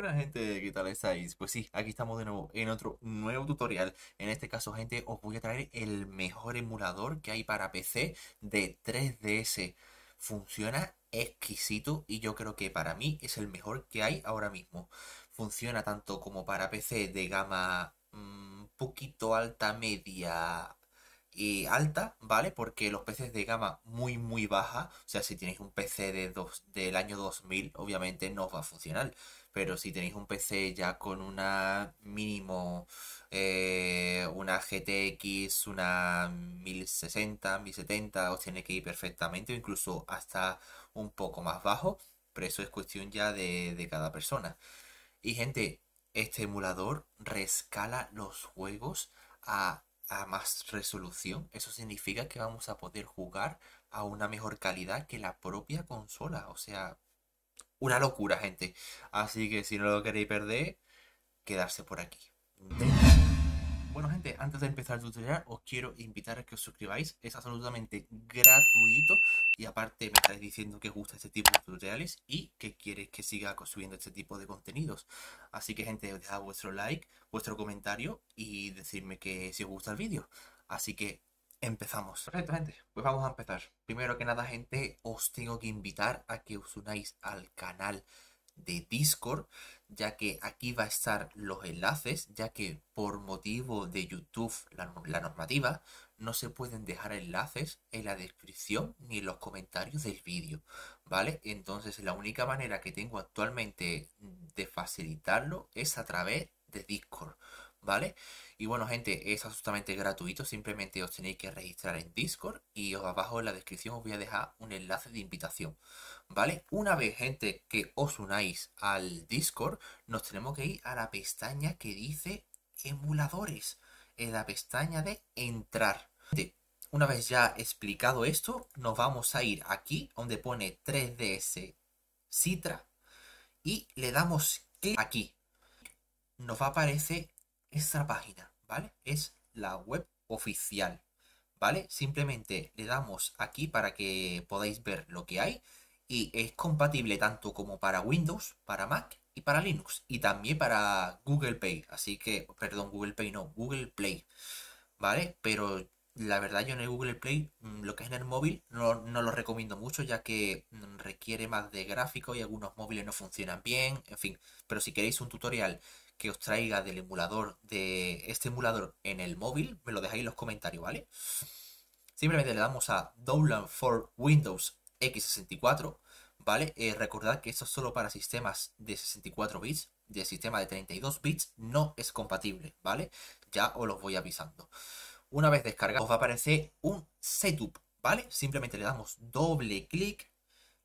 buena gente, ¿qué tal estáis? Pues sí, aquí estamos de nuevo en otro nuevo tutorial. En este caso, gente, os voy a traer el mejor emulador que hay para PC de 3DS. Funciona exquisito y yo creo que para mí es el mejor que hay ahora mismo. Funciona tanto como para PC de gama mm, poquito alta, media, y alta, ¿vale? Porque los peces de gama muy, muy baja, o sea, si tenéis un PC de dos, del año 2000, obviamente no va a funcionar. Pero si tenéis un PC ya con una mínimo, eh, una GTX, una 1060, 1070, os tiene que ir perfectamente, o incluso hasta un poco más bajo. Pero eso es cuestión ya de, de cada persona. Y gente, este emulador rescala los juegos a a más resolución, eso significa que vamos a poder jugar a una mejor calidad que la propia consola. O sea, una locura, gente. Así que si no lo queréis perder, quedarse por aquí. Bueno gente, antes de empezar el tutorial os quiero invitar a que os suscribáis, es absolutamente gratuito y aparte me estáis diciendo que os gusta este tipo de tutoriales y que queréis que siga construyendo este tipo de contenidos. Así que gente, os dejad vuestro like, vuestro comentario y decirme que si os gusta el vídeo. Así que empezamos. Perfecto, gente. Pues vamos a empezar. Primero que nada, gente, os tengo que invitar a que os unáis al canal de Discord ya que aquí va a estar los enlaces, ya que por motivo de YouTube, la, normativa, no se pueden dejar enlaces en la descripción ni en los comentarios del vídeo, ¿vale? Entonces la única manera que tengo actualmente de facilitarlo es a través de Discord. ¿vale? Y bueno, gente, es absolutamente gratuito, simplemente os tenéis que registrar en Discord y os abajo en la descripción os voy a dejar un enlace de invitación, ¿vale? Una vez, gente, que os unáis al Discord, nos tenemos que ir a la pestaña que dice emuladores, en la pestaña de entrar. una vez ya explicado esto, nos vamos a ir aquí donde pone 3DS Citra y le damos clic aquí. Nos va a aparecer esta página, ¿vale? Es la web oficial, ¿vale? Simplemente le damos aquí para que podáis ver lo que hay y es compatible tanto como para Windows, para Mac y para Linux y también para Google Play. así que, perdón, Google Pay no, Google Play, ¿vale? Pero la verdad yo en el Google Play, mm, lo que es en el móvil, no, no lo recomiendo mucho ya que mm, requiere más de gráfico y algunos móviles no funcionan bien, en fin, pero si queréis un tutorial que os traiga del emulador, de este emulador en el móvil, me lo dejáis en los comentarios, ¿vale? Simplemente le damos a Download for Windows X64, ¿vale? Eh, recordad que esto es solo para sistemas de 64 bits, de sistema de 32 bits no es compatible, ¿vale? Ya os los voy avisando. Una vez descargado os va a aparecer un setup, ¿vale? Simplemente le damos doble clic,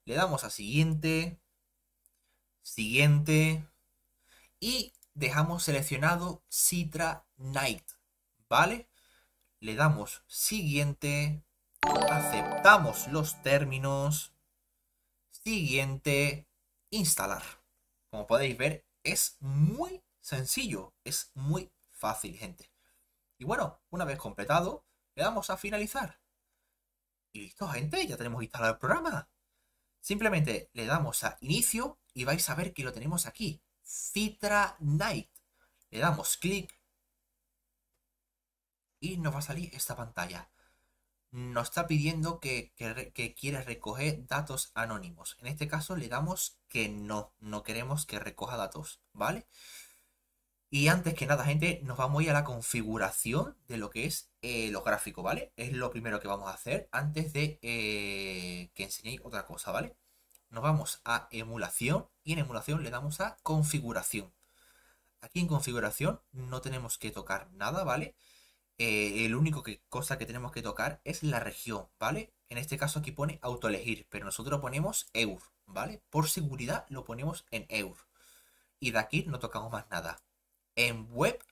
le damos a siguiente, siguiente y dejamos seleccionado Citra Knight ¿vale? Le damos siguiente, aceptamos los términos, siguiente, instalar. Como podéis ver, es muy sencillo, es muy fácil, gente. Y bueno, una vez completado, le damos a finalizar. Y listo, gente, ya tenemos instalado el programa. Simplemente le damos a inicio y vais a ver que lo tenemos aquí. Citra Night. Le damos clic y nos va a salir esta pantalla. Nos está pidiendo que, quiere recoger datos anónimos. En este caso le damos que no, no queremos que recoja datos, ¿vale? Y antes que nada, gente, nos vamos a a la configuración de lo que es lo eh, los gráficos, ¿vale? Es lo primero que vamos a hacer antes de eh, que enseñéis otra cosa, ¿vale? nos vamos a emulación y en emulación le damos a configuración. Aquí en configuración no tenemos que tocar nada, ¿vale? Eh, el único que, cosa que tenemos que tocar es la región, ¿vale? En este caso aquí pone autoelegir, pero nosotros ponemos EUR, ¿vale? Por seguridad lo ponemos en EUR. Y de aquí no tocamos más nada. En web,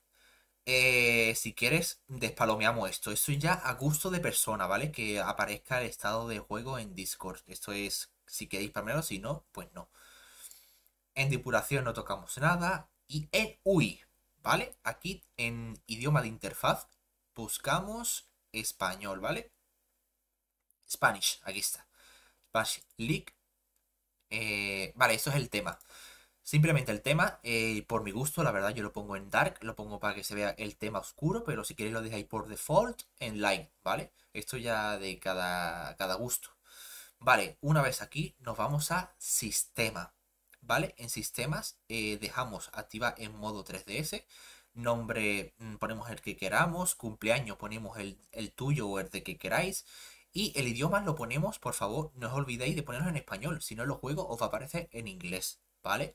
eh, si quieres, despalomeamos esto. Esto ya a gusto de persona, ¿vale? Que aparezca el estado de juego en Discord. Esto es si queréis permearlo, si no, pues no. En depuración no tocamos nada. Y en UI, ¿vale? Aquí en idioma de interfaz buscamos español, ¿vale? Spanish, aquí está. Spanish leak. Eh, vale, eso es el tema. Simplemente el tema, eh, por mi gusto, la verdad, yo lo pongo en dark, lo pongo para que se vea el tema oscuro, pero si queréis lo dejáis por default en light, ¿vale? Esto ya de cada, cada gusto. Vale, una vez aquí nos vamos a sistema. ¿Vale? En sistemas eh, dejamos activa en modo 3DS. Nombre mm, ponemos el que queramos. Cumpleaños ponemos el, el tuyo o el de que queráis. Y el idioma lo ponemos, por favor, no os olvidéis de ponerlo en español, si no los juego os aparece en inglés, ¿vale?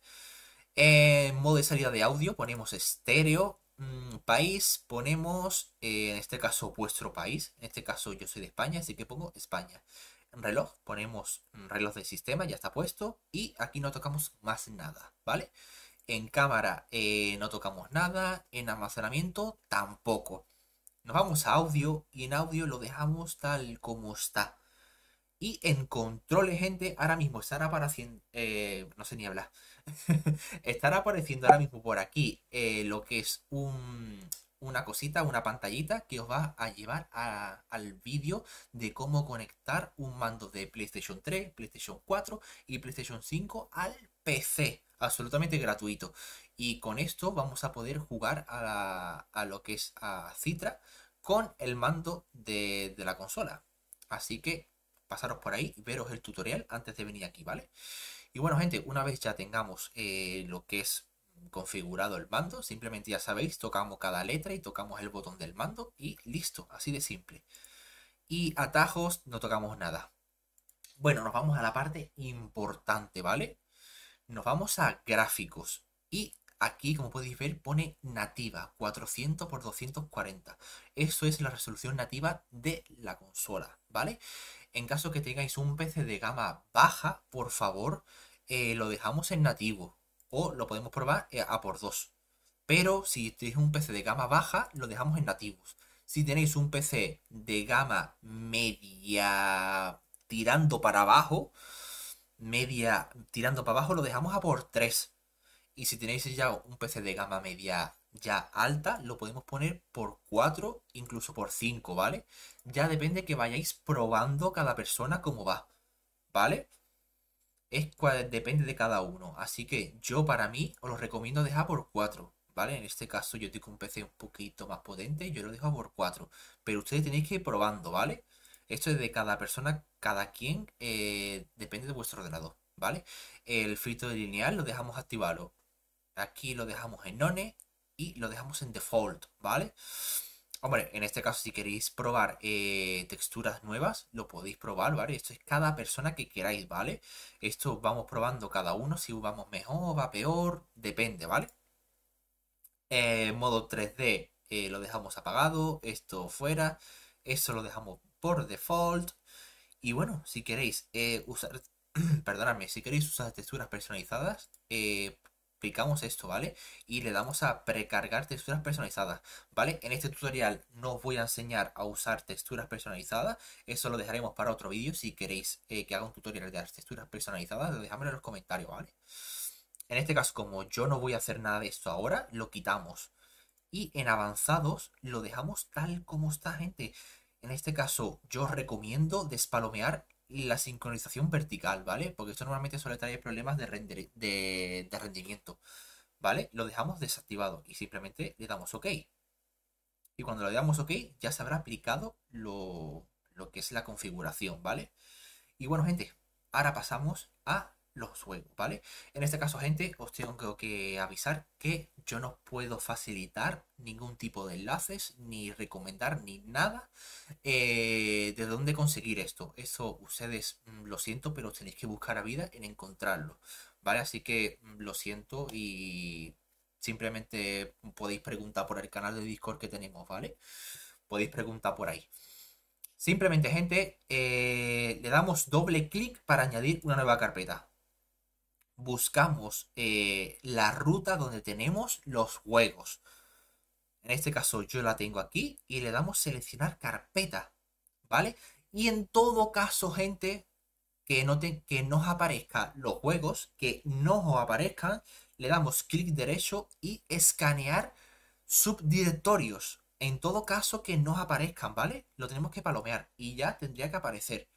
En modo de salida de audio ponemos estéreo, mm, país, ponemos, eh, en este caso, vuestro país, en este caso yo soy de España, así que pongo España reloj, ponemos reloj de sistema, ya está puesto, y aquí no tocamos más nada, ¿vale? En cámara eh, no tocamos nada, en almacenamiento tampoco. Nos vamos a audio y en audio lo dejamos tal como está. Y en controles, gente, ahora mismo estará apareciendo, eh, no sé ni hablar, estará apareciendo ahora mismo por aquí eh, lo que es un, una cosita, una pantallita que os va a llevar al vídeo de cómo conectar un mando de PlayStation 3, PlayStation 4 y PlayStation 5 al PC, absolutamente gratuito. Y con esto vamos a poder jugar a, lo que es a Citra con el mando de, la consola. Así que pasaros por ahí y veros el tutorial antes de venir aquí, ¿vale? Y bueno, gente, una vez ya tengamos eh, lo que es configurado el mando, simplemente ya sabéis, tocamos cada letra y tocamos el botón del mando y listo, así de simple. Y atajos, no tocamos nada. Bueno, nos vamos a la parte importante, ¿vale? Nos vamos a gráficos y aquí, como podéis ver, pone nativa, 400 x 240. Eso es la resolución nativa de la consola, ¿vale? En caso que tengáis un PC de gama baja, por favor, eh, lo dejamos en nativo, o lo podemos probar eh, a por 2. Pero si tenéis un PC de gama baja, lo dejamos en nativos. Si tenéis un PC de gama media tirando para abajo, media tirando para abajo, lo dejamos a por 3. Y si tenéis ya un PC de gama media ya alta, lo podemos poner por 4, incluso por 5, ¿vale? Ya depende que vayáis probando cada persona cómo va, ¿vale? es depende de cada uno. Así que yo para mí os lo recomiendo dejar por 4. ¿Vale? En este caso yo tengo un PC un poquito más potente, yo lo dejo por 4. Pero ustedes tenéis que ir probando, ¿vale? Esto es de cada persona, cada quien, eh, depende de vuestro ordenador, ¿vale? El filtro lineal lo dejamos activado Aquí lo dejamos en None y lo dejamos en Default, ¿vale? vale Hombre, en este caso, si queréis probar eh, texturas nuevas, lo podéis probar, ¿vale? Esto es cada persona que queráis, ¿vale? Esto vamos probando cada uno, si vamos mejor, va peor, depende, ¿vale? Eh, modo 3D eh, lo dejamos apagado, esto fuera, esto lo dejamos por default. Y bueno, si queréis usar, perdonadme, si queréis usar texturas personalizadas, explicamos esto, ¿vale? Y le damos a precargar texturas personalizadas, ¿vale? En este tutorial no os voy a enseñar a usar texturas personalizadas, eso lo dejaremos para otro vídeo. Si queréis eh, que haga un tutorial de las texturas personalizadas, lo dejamos en los comentarios, ¿vale? En este caso, como yo no voy a hacer nada de esto ahora, lo quitamos. Y en avanzados lo dejamos tal como está, gente. En este caso, yo os recomiendo despalomear la sincronización vertical, ¿vale? Porque esto normalmente suele traer problemas de, de, rendimiento, ¿vale? Lo dejamos desactivado y simplemente le damos OK. Y cuando le damos OK ya se habrá aplicado lo que es la configuración, ¿vale? Y bueno, gente, ahora pasamos a los juegos, ¿vale? En este caso, gente, os tengo que avisar que yo no puedo facilitar ningún tipo de enlaces, ni recomendar, ni nada eh, de dónde conseguir esto. Eso ustedes, mm, lo siento, pero tenéis que buscar a vida en encontrarlo, ¿vale? Así que mm, lo siento y simplemente podéis preguntar por el canal de Discord que tenemos, ¿vale? Podéis preguntar por ahí. Simplemente, gente, eh, le damos doble clic para añadir una nueva carpeta buscamos eh, la ruta donde tenemos los juegos. En este caso yo la tengo aquí y le damos seleccionar carpeta, ¿vale? Y en todo caso, gente, que, que nos aparezcan los juegos, que no aparezcan, le damos clic derecho y escanear subdirectorios. En todo caso que nos aparezcan, ¿vale? Lo tenemos que palomear y ya tendría que aparecer,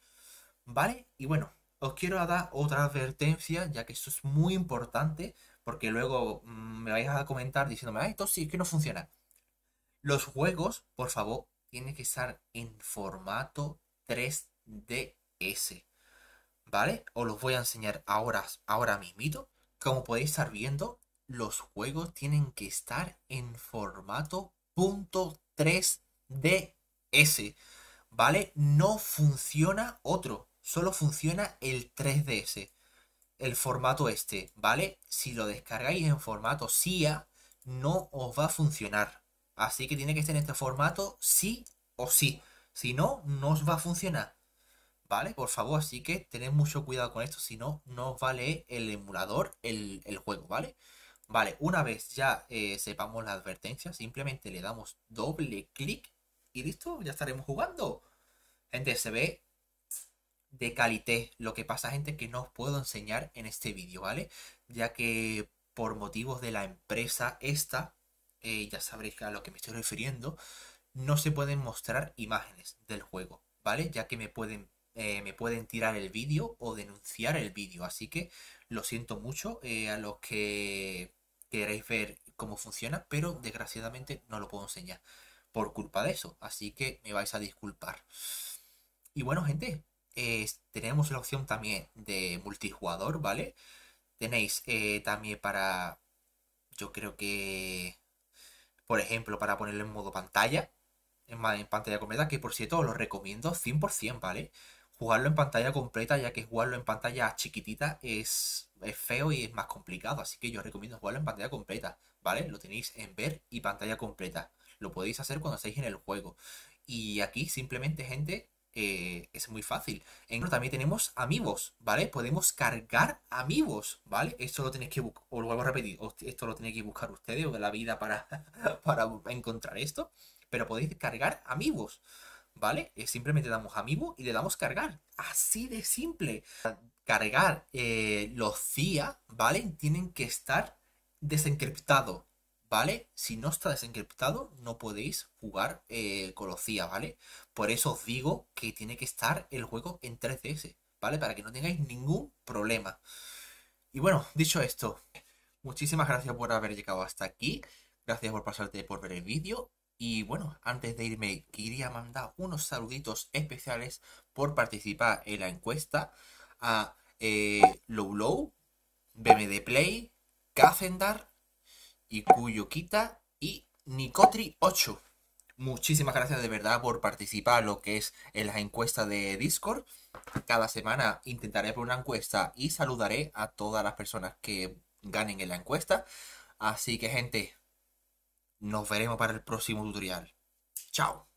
¿vale? Y bueno, os quiero dar otra advertencia, ya que esto es muy importante, porque luego mm, me vais a comentar diciéndome, ah, esto sí que no funciona. Los juegos, por favor, tienen que estar en formato 3DS. ¿Vale? Os los voy a enseñar ahora, ahora mismito. Como podéis estar viendo, los juegos tienen que estar en formato .3DS. ¿Vale? No funciona otro solo funciona el 3DS, el formato este, ¿vale? Si lo descargáis en formato SIA, no os va a funcionar. Así que tiene que estar en este formato sí o sí. Si no, no os va a funcionar. ¿Vale? Por favor, así que tened mucho cuidado con esto, si no, no os vale el emulador, el, juego, ¿vale? Vale, una vez ya eh, sepamos la advertencia, simplemente le damos doble clic y listo, ya estaremos jugando. Gente, se ve de calité. Lo que pasa, gente, que no os puedo enseñar en este vídeo, ¿vale? Ya que por motivos de la empresa esta, eh, ya sabréis a lo que me estoy refiriendo, no se pueden mostrar imágenes del juego, ¿vale? Ya que me pueden, eh, me pueden tirar el vídeo o denunciar el vídeo. Así que lo siento mucho eh, a los que queréis ver cómo funciona, pero desgraciadamente no lo puedo enseñar por culpa de eso. Así que me vais a disculpar. Y bueno, gente, tenemos la opción también de multijugador, ¿vale? Tenéis eh, también para, yo creo que, por ejemplo, para ponerlo en modo pantalla, en, pantalla completa, que por cierto os lo recomiendo 100%, ¿vale? Jugarlo en pantalla completa, ya que jugarlo en pantalla chiquitita es, es feo y es más complicado, así que yo os recomiendo jugarlo en pantalla completa, ¿vale? Lo tenéis en ver y pantalla completa. Lo podéis hacer cuando estáis en el juego. Y aquí simplemente, gente, eh, es muy fácil. En también tenemos amigos, ¿vale? Podemos cargar amigos, ¿vale? Esto lo tenéis que buscar, os lo vuelvo a repetir, esto lo tenéis que buscar ustedes o de la vida para, para encontrar esto, pero podéis cargar amigos, ¿vale? Eh, simplemente damos amigo y le damos cargar, así de simple. Cargar eh, los CIA, ¿vale? Tienen que estar desencriptados, ¿vale? Si no está desencriptado, no podéis jugar eh, ¿vale? Por eso os digo que tiene que estar el juego en 3DS, ¿vale? Para que no tengáis ningún problema. Y bueno, dicho esto, muchísimas gracias por haber llegado hasta aquí. Gracias por pasarte por ver el vídeo. Y bueno, antes de irme, quería mandar unos saluditos especiales por participar en la encuesta a eh, Low BMD Play, Cazendar, Ikuyukita y nikotri 8. Muchísimas gracias de verdad por participar lo que es en las encuestas de Discord. Cada semana intentaré por una encuesta y saludaré a todas las personas que ganen en la encuesta. Así que gente, nos veremos para el próximo tutorial. Chao.